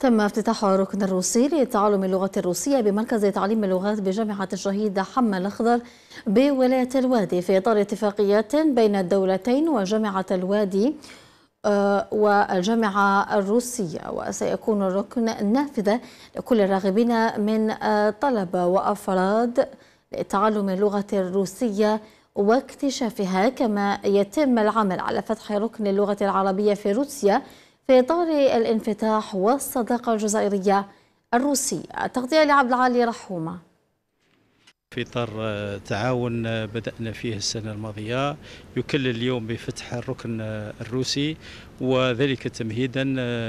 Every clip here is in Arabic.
تم افتتاح الركن الروسي لتعلم اللغة الروسية بمركز تعليم اللغات بجامعة الشهيد حمى الأخضر بولاية الوادي في إطار اتفاقيات بين الدولتين وجامعة الوادي آه، والجامعة الروسية وسيكون الركن نافذة لكل الراغبين من آه، طلبة وأفراد لتعلم اللغة الروسية واكتشافها كما يتم العمل على فتح ركن اللغة العربية في روسيا في إطار الانفتاح والصداقة الجزائرية الروسية تغطية لعبد العالي رحومة في إطار آه، تعاون آه، بدأنا فيه السنة الماضية يكلل اليوم بفتح الركن آه، الروسي وذلك تمهيدا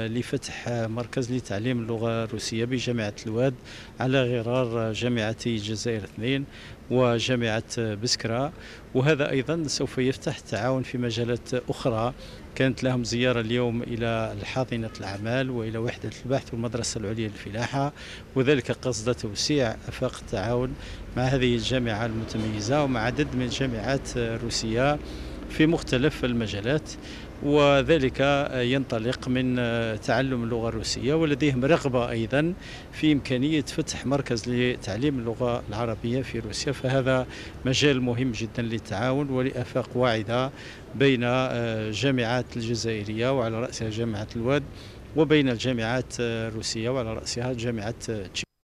لفتح مركز لتعليم اللغة الروسية بجامعة الواد على غرار جامعتي الجزائر اثنين وجامعة بسكرة وهذا أيضا سوف يفتح تعاون في مجالات أخرى كانت لهم زيارة اليوم إلى حاضنة الأعمال وإلى وحدة البحث والمدرسة العليا للفلاحة وذلك قصد توسيع أفاق التعاون مع هذه الجامعة المتميزة ومع عدد من الجامعات الروسية في مختلف المجالات وذلك ينطلق من تعلم اللغة الروسية ولديهم رغبة أيضا في إمكانية فتح مركز لتعليم اللغة العربية في روسيا فهذا مجال مهم جدا للتعاون ولآفاق واعدة بين جامعات الجزائرية وعلى رأسها جامعة الواد وبين الجامعات الروسية وعلى رأسها جامعة